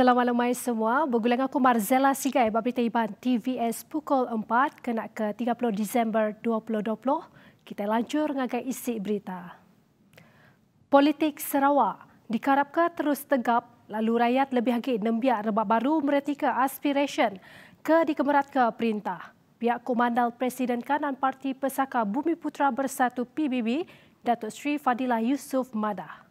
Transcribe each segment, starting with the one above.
Selamat Assalamualaikum semua. Bergulang aku Marzella Sigai, Berita Iban TVS pukul 4 kena ke 30 Disember 2020. Kita lanjut dengan isi berita. Politik Sarawak dikarapkan terus tegap lalu rakyat lebih lagi nembiak rebak baru meretika aspirasi ke dikemerat ke perintah. Pihak Komandal Presiden Kanan Parti Pesaka Bumi Putra Bersatu PBB, Datuk Sri Fadilah Yusuf Madah.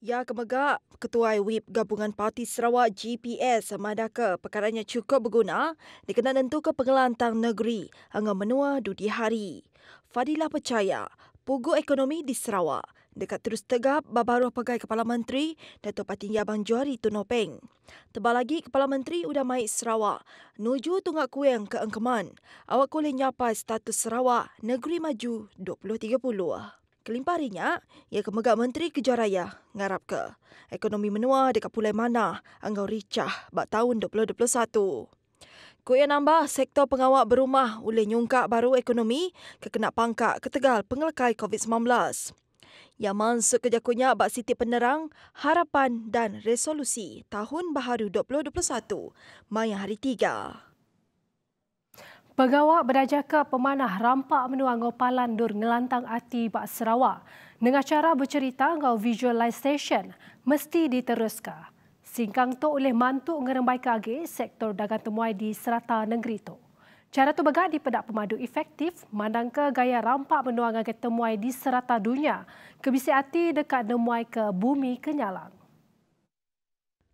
Ya kemegak, Ketua WIP Gabungan Parti Sarawak GPS Madaka perkaranya cukup berguna dikenal tentu ke pengelantang negeri hingga menua dudi hari. Fadilah percaya, pugu ekonomi di Sarawak dekat terus tegap babaru pegai Kepala Menteri Dato' Patin Yabang Juari Tunopeng. Tebal lagi Kepala Menteri udah mai Sarawak menuju tunggak kuing ke Engkeman. Awak boleh nyapai status Sarawak Negeri Maju 2030 kelimpah rinya ia kemegak Menteri Kejaraya ngarap ke ekonomi menua dekat pulai mana anggau ricah bak tahun 2021. Kuih nambah sektor pengawak berumah oleh nyungkak baru ekonomi kekena pangkak ketegal pengelakai COVID-19. Yang masuk kejakunya bak siti penerang harapan dan resolusi tahun baharu 2021 mayang hari 3. Pegawai berdajaka pemanah rampak menua ngopalan dur ngelantang ati Pak Sarawak. Dengan cara bercerita ngau visualisation mesti diteruskan. Singkang tu oleh mantuk ngerembai ke sektor dagang temuai di serata negeri tu. Cara tu bagai dipedak pemadu efektif mandang ke gaya rampak menua ngaget temuai di serata dunia. Kebisi ati dekat temuai ke bumi kenyalang.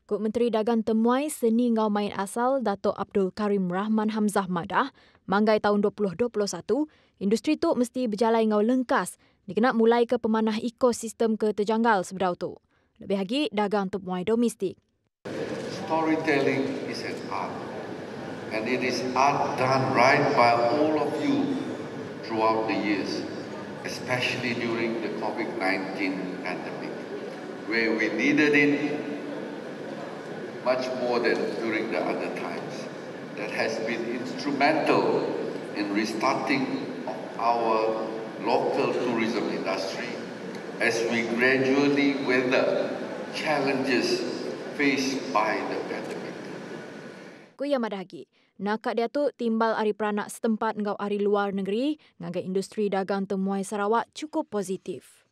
Kut Menteri Dagang Temuai Seni Ngau Main Asal Dato' Abdul Karim Rahman Hamzah Madah, manggai tahun 2021, industri tu mesti berjalan ngau lengkas, dikenak mulai ke pemanah ekosistem ke terjanggal sebedau tu. Lebih lagi, dagang temuai domestik. Storytelling is an art. And it is art done right by all of you throughout the years, especially during the COVID-19 pandemic, where we needed it much more than during the other times, that has been instrumental in restarting our local tourism industry as we gradually weather challenges faced by the pandemic. Kuya Madagi, nakak dia tu timbal ari peranak setempat ngau ari luar negeri, ngagai industri dagang temuai Sarawak cukup positif.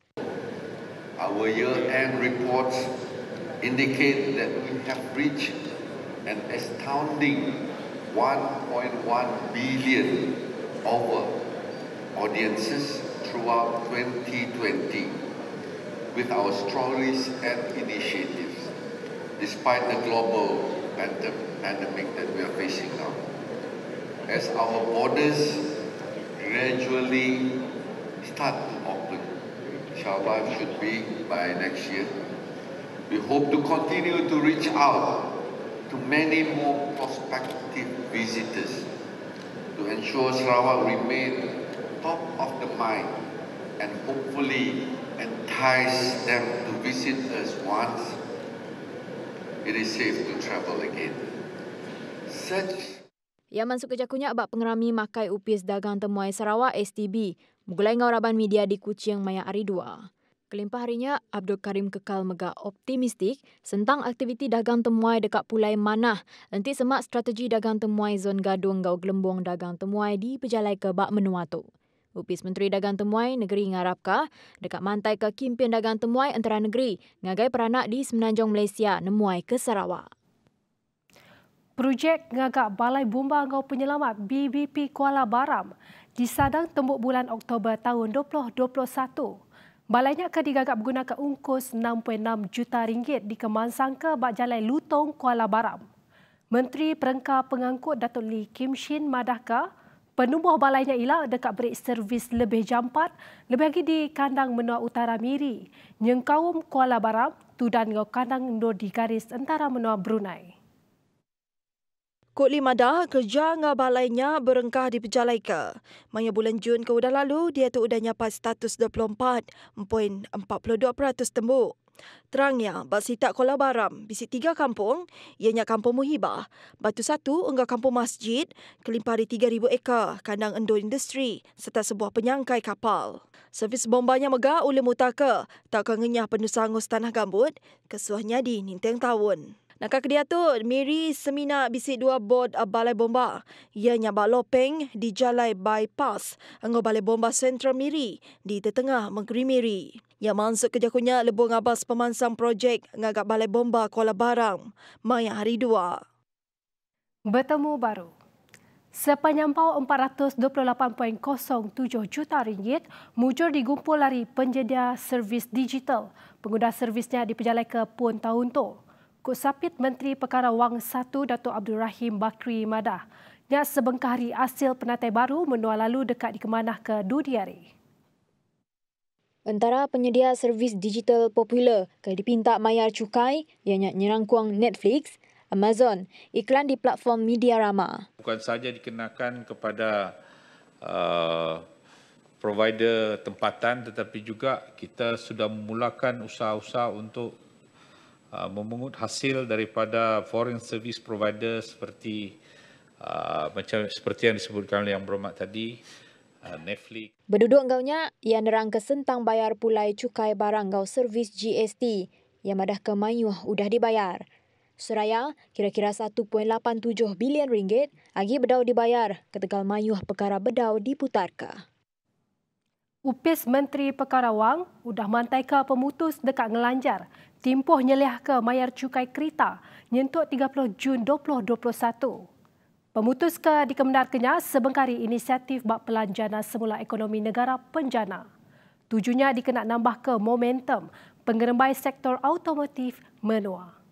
Our year-end reports indicate that we have reached an astounding 1.1 billion over audiences throughout 2020 with our stories and initiatives, despite the global pandemic that we are facing now. As our borders gradually start to open, should be by next year, we hope to continue to reach out to many more prospective visitors to ensure Sarawak remains top of the mind and hopefully entice them to visit us once it is safe to travel again. Such yang masuk kerja kunyak bak pengerami makai upis dagang temuai Sarawak STB. Mugulai ngau raban media di Kuching Maya Aridua. Kelimpah harinya, Abdul Karim kekal mega optimistik tentang aktiviti dagang temuai dekat Pulai Manah. Nanti semak strategi dagang temuai zon gadung gau gelembung dagang temuai di pejalai kebak menuatu. Upis Menteri Dagang Temuai Negeri Ngarapka dekat mantai ke Kimpin Dagang Temuai Antara Negeri ngagai peranak di Semenanjung Malaysia nemuai ke Sarawak. Projek ngagak Balai Bumba Ngau Penyelamat BBP Kuala Baram disadang tembok bulan Oktober tahun 2021. Balai akan digagap menggunakan ungkus 6.6 juta ringgit di Kemansangka Bak Jalan Lutong, Kuala Baram. Menteri Perengka Pengangkut Datuk Lee Kim Shin Madaka penubuh balainya ialah dekat break servis lebih jampat, lebih lagi di kandang menua utara Miri, Nyengkaum Kuala Baram, Tudan Ngau Kandang Ndo di garis antara menua Brunei. Kut dah kerja ngah balainya berengkah di Pejalai Maya bulan Jun ke udah lalu, dia tu udah nyapa status 24.42% tembuk. Terangnya, Basitak Kuala Baram, bisik tiga kampung, ianya Kampung Muhibah, Batu Satu, enggak Kampung Masjid, kelimpari 3,000 ekar, kandang endur industri, serta sebuah penyangkai kapal. Servis bombanya megah oleh mutaka, tak kengenyah penuh sangus tanah gambut, kesuahnya di ninteng tahun. Nakak kedia tu, Miri Semina Bisik Dua Bod uh, Balai Bomba. Ia nyabak lopeng di Jalai Bypass, anggo Balai Bomba Sentral Miri di tertengah Menggeri Miri. Ia masuk kerja kunya lebung ngabas pemansang projek ngagak Balai Bomba Kuala Barang, Maya Hari Dua. Bertemu baru. sepanjang Sepenyampau 428.07 juta ringgit mujur digumpul dari penjedia servis digital. Pengguna servisnya dipejalai ke pun tahun tu. Kusapit Menteri Perkara Wang I Dato Abdul Rahim Bakri Madah. Nya sebengkah hari hasil penatai baru menua lalu dekat dikemanah ke Dudiari. Antara penyedia servis digital popular ke dipinta mayar cukai ianya nyerangkuang Netflix, Amazon, iklan di platform media rama. Bukan saja dikenakan kepada uh, provider tempatan tetapi juga kita sudah memulakan usaha-usaha untuk Uh, memungut hasil daripada foreign service provider seperti uh, macam seperti yang disebutkan oleh yang berhormat tadi uh, Netflix. Berduduk gaunya ia nerang kesentang bayar pulai cukai barang gau servis GST yang madah ke sudah udah dibayar. Seraya kira-kira 1.87 bilion ringgit lagi bedau dibayar ketegal mayuh perkara bedau diputarkah. Upis Menteri Pekarawang Wang udah mantai pemutus dekat ngelanjar. Timpuh nyeliah ke mayar cukai kereta nyentuk 30 Jun 2021. Pemutus ke dikemenar Kenyas sebengkari inisiatif bak pelanjana semula ekonomi negara penjana. Tujunya dikenak nambah ke momentum pengerembai sektor automotif menua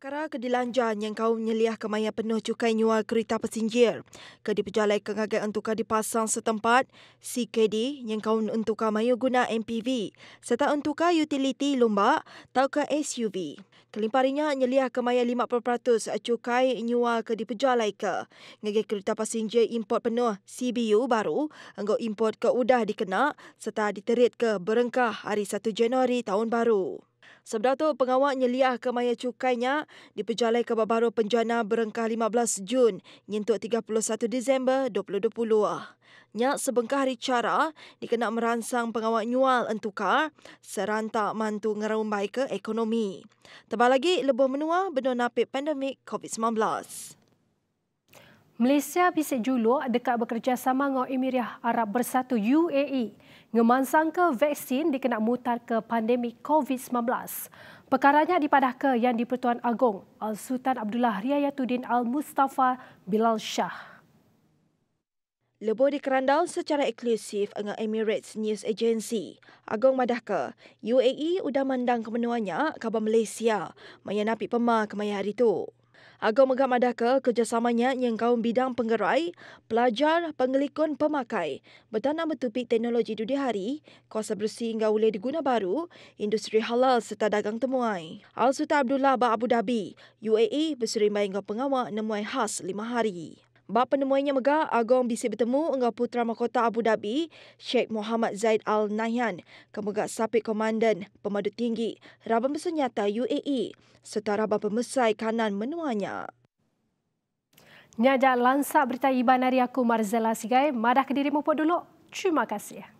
perkara kedilanjan yang kau nyeliah kemaya penuh cukai nyual kereta pesinjir. Kedi pejalai kengagai untuk dipasang setempat, CKD yang kau untuk mayu guna MPV, serta untuk utiliti lombak atau ke SUV. Kelimparinya nyeliah kemaya 5% cukai nyual kedi pejalai ke. Ngagai kereta pesinjir import penuh CBU baru, anggap import ke udah dikenak serta diterit ke berengkah hari 1 Januari tahun baru. Sebab tu pengawal nyeliah ke maya cukainya di pejalai ke baru penjana berengkah 15 Jun nyentuk 31 Disember 2020. Nyak sebengkah hari cara dikena meransang pengawal nyual entukar serantak mantu ngerumbai ke ekonomi. Tambah lagi lebih menua benda napik pandemik COVID-19. Malaysia bisa juluk dekat bekerjasama dengan Emiriah Arab Bersatu UAE ngeman sangka vaksin dikenak mutar ke pandemik COVID-19. Perkaranya dipadah ke Yang di-Pertuan Agong, Al-Sultan Abdullah Riayatuddin Al-Mustafa Bilal Shah. Lebuh di kerandau secara eksklusif dengan Emirates News Agency. Agong madah ke UAE sudah mandang kemenuannya kabar Malaysia, maya napi pemah kemaya hari itu. Agong Megat Madaka kerjasamanya yang kaum bidang penggerai, pelajar, pengelikun, pemakai, bertanam bertupik teknologi dunia hari, kuasa bersih hingga boleh diguna baru, industri halal serta dagang temuai. Al-Sultan Abdullah Abu Dhabi, UAE berserimbang hingga pengawal nemuai khas lima hari. Bab penemuannya megah agong bisik bertemu dengan Putra Mahkota Abu Dhabi, Sheikh Muhammad Zaid Al Nahyan, kemegah sapit komandan pemandu tinggi Raban Besar Nyata UAE, serta Raban Pemesai Kanan Menuanya. Nyajak lansak berita Iban Hari Marzela Marzella Sigai, madah ke diri mumpuk dulu. Terima kasih.